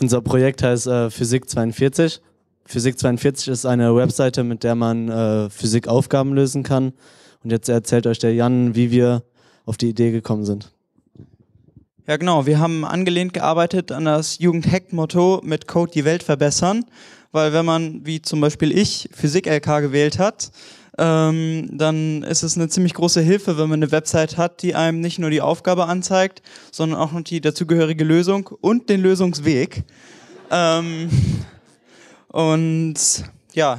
Unser Projekt heißt äh, Physik 42. Physik 42 ist eine Webseite, mit der man äh, Physikaufgaben lösen kann. Und jetzt erzählt euch der Jan, wie wir auf die Idee gekommen sind. Ja, genau. Wir haben angelehnt gearbeitet an das jugendhack motto mit Code die Welt verbessern. Weil wenn man, wie zum Beispiel ich, Physik-LK gewählt hat, ähm, dann ist es eine ziemlich große Hilfe, wenn man eine Website hat, die einem nicht nur die Aufgabe anzeigt, sondern auch noch die dazugehörige Lösung und den Lösungsweg. ähm, und ja,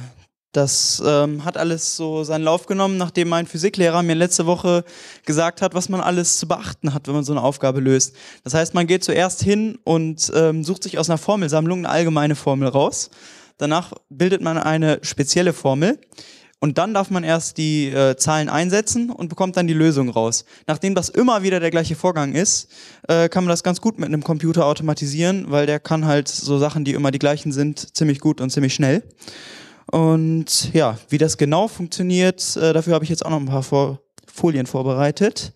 das ähm, hat alles so seinen Lauf genommen, nachdem mein Physiklehrer mir letzte Woche gesagt hat, was man alles zu beachten hat, wenn man so eine Aufgabe löst. Das heißt, man geht zuerst hin und ähm, sucht sich aus einer Formelsammlung eine allgemeine Formel raus. Danach bildet man eine spezielle Formel, und dann darf man erst die äh, Zahlen einsetzen und bekommt dann die Lösung raus. Nachdem das immer wieder der gleiche Vorgang ist, äh, kann man das ganz gut mit einem Computer automatisieren, weil der kann halt so Sachen, die immer die gleichen sind, ziemlich gut und ziemlich schnell. Und ja, wie das genau funktioniert, äh, dafür habe ich jetzt auch noch ein paar Vor Folien vorbereitet.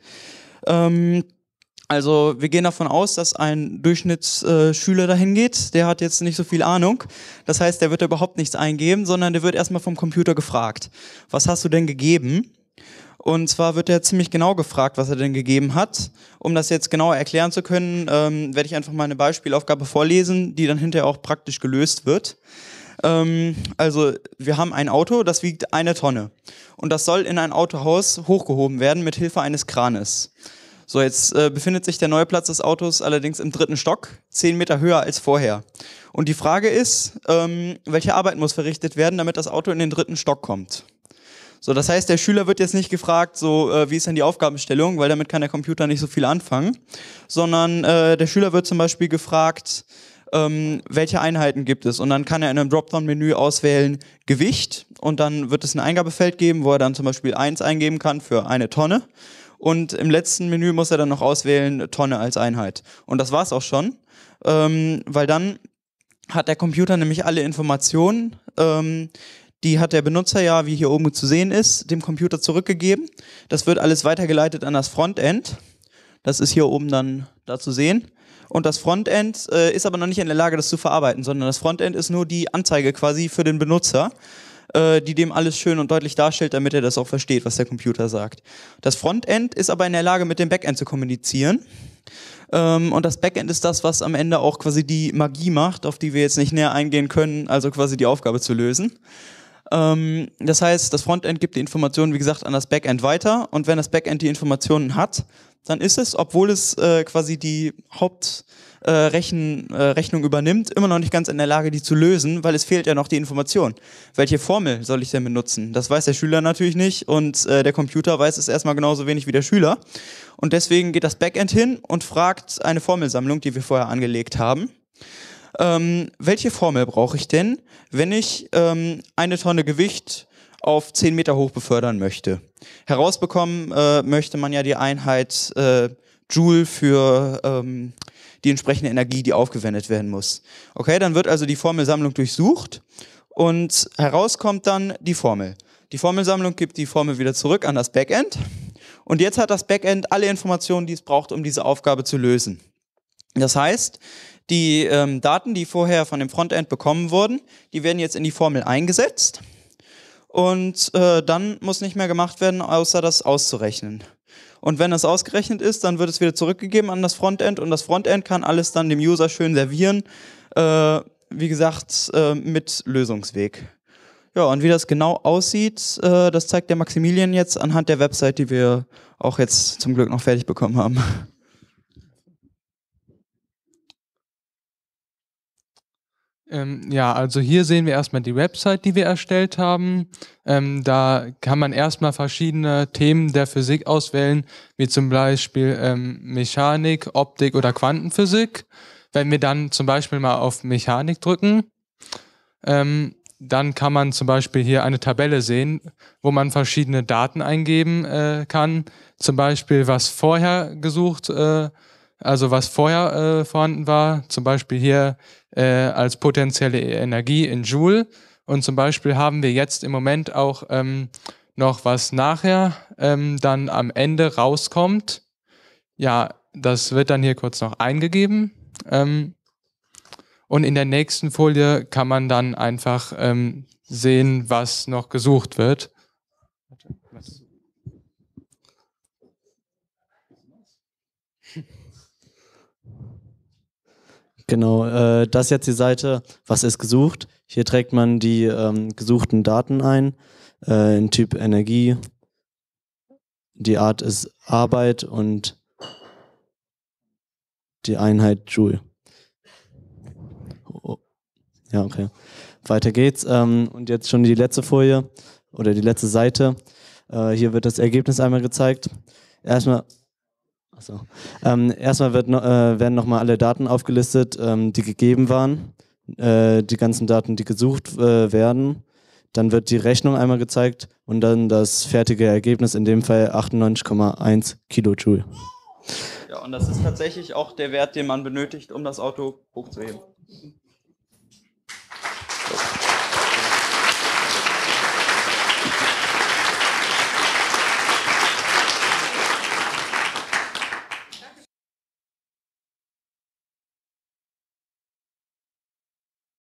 Ähm, also wir gehen davon aus, dass ein Durchschnittsschüler dahin geht, der hat jetzt nicht so viel Ahnung. Das heißt, der wird da überhaupt nichts eingeben, sondern der wird erstmal vom Computer gefragt, was hast du denn gegeben? Und zwar wird er ziemlich genau gefragt, was er denn gegeben hat. Um das jetzt genauer erklären zu können, ähm, werde ich einfach mal eine Beispielaufgabe vorlesen, die dann hinterher auch praktisch gelöst wird. Ähm, also wir haben ein Auto, das wiegt eine Tonne. Und das soll in ein Autohaus hochgehoben werden mit Hilfe eines Kranes. So, jetzt äh, befindet sich der neue Platz des Autos allerdings im dritten Stock, zehn Meter höher als vorher. Und die Frage ist, ähm, welche Arbeit muss verrichtet werden, damit das Auto in den dritten Stock kommt? So, das heißt, der Schüler wird jetzt nicht gefragt, so äh, wie ist denn die Aufgabenstellung, weil damit kann der Computer nicht so viel anfangen, sondern äh, der Schüler wird zum Beispiel gefragt, ähm, welche Einheiten gibt es. Und dann kann er in einem Dropdown-Menü auswählen Gewicht und dann wird es ein Eingabefeld geben, wo er dann zum Beispiel 1 eingeben kann für eine Tonne. Und im letzten Menü muss er dann noch auswählen, Tonne als Einheit. Und das war's auch schon, ähm, weil dann hat der Computer nämlich alle Informationen, ähm, die hat der Benutzer ja, wie hier oben zu sehen ist, dem Computer zurückgegeben. Das wird alles weitergeleitet an das Frontend. Das ist hier oben dann da zu sehen. Und das Frontend äh, ist aber noch nicht in der Lage, das zu verarbeiten, sondern das Frontend ist nur die Anzeige quasi für den Benutzer äh, die dem alles schön und deutlich darstellt, damit er das auch versteht, was der Computer sagt. Das Frontend ist aber in der Lage, mit dem Backend zu kommunizieren. Ähm, und das Backend ist das, was am Ende auch quasi die Magie macht, auf die wir jetzt nicht näher eingehen können, also quasi die Aufgabe zu lösen ähm, das heißt, das Frontend gibt die Informationen, wie gesagt, an das Backend weiter. Und wenn das Backend die Informationen hat, dann ist es, obwohl es äh, quasi die Haupt, äh, Rechen, äh, Rechnung übernimmt, immer noch nicht ganz in der Lage, die zu lösen, weil es fehlt ja noch die Information. Welche Formel soll ich denn benutzen? Das weiß der Schüler natürlich nicht und äh, der Computer weiß es erstmal genauso wenig wie der Schüler. Und deswegen geht das Backend hin und fragt eine Formelsammlung, die wir vorher angelegt haben. Ähm, welche Formel brauche ich denn, wenn ich ähm, eine Tonne Gewicht auf 10 Meter hoch befördern möchte. Herausbekommen äh, möchte man ja die Einheit äh, Joule für ähm, die entsprechende Energie, die aufgewendet werden muss. Okay, dann wird also die Formelsammlung durchsucht und herauskommt dann die Formel. Die Formelsammlung gibt die Formel wieder zurück an das Backend und jetzt hat das Backend alle Informationen, die es braucht, um diese Aufgabe zu lösen. Das heißt, die ähm, Daten, die vorher von dem Frontend bekommen wurden, die werden jetzt in die Formel eingesetzt und äh, dann muss nicht mehr gemacht werden, außer das auszurechnen. Und wenn das ausgerechnet ist, dann wird es wieder zurückgegeben an das Frontend und das Frontend kann alles dann dem User schön servieren, äh, wie gesagt, äh, mit Lösungsweg. Ja, und wie das genau aussieht, äh, das zeigt der Maximilian jetzt anhand der Website, die wir auch jetzt zum Glück noch fertig bekommen haben. Ähm, ja, also hier sehen wir erstmal die Website, die wir erstellt haben. Ähm, da kann man erstmal verschiedene Themen der Physik auswählen, wie zum Beispiel ähm, Mechanik, Optik oder Quantenphysik. Wenn wir dann zum Beispiel mal auf Mechanik drücken, ähm, dann kann man zum Beispiel hier eine Tabelle sehen, wo man verschiedene Daten eingeben äh, kann. Zum Beispiel, was vorher gesucht äh, also was vorher äh, vorhanden war, zum Beispiel hier äh, als potenzielle Energie in Joule. Und zum Beispiel haben wir jetzt im Moment auch ähm, noch was nachher ähm, dann am Ende rauskommt. Ja, das wird dann hier kurz noch eingegeben. Ähm, und in der nächsten Folie kann man dann einfach ähm, sehen, was noch gesucht wird. Genau, äh, das ist jetzt die Seite, was ist gesucht. Hier trägt man die ähm, gesuchten Daten ein, äh, den Typ Energie, die Art ist Arbeit und die Einheit Joule. Oh. Ja, okay. Weiter geht's. Ähm, und jetzt schon die letzte Folie oder die letzte Seite. Äh, hier wird das Ergebnis einmal gezeigt. Erstmal Achso. Ähm, erstmal wird, äh, werden nochmal alle Daten aufgelistet, ähm, die gegeben waren, äh, die ganzen Daten, die gesucht äh, werden. Dann wird die Rechnung einmal gezeigt und dann das fertige Ergebnis, in dem Fall 98,1 Kilojoule. Ja, und das ist tatsächlich auch der Wert, den man benötigt, um das Auto hochzuheben.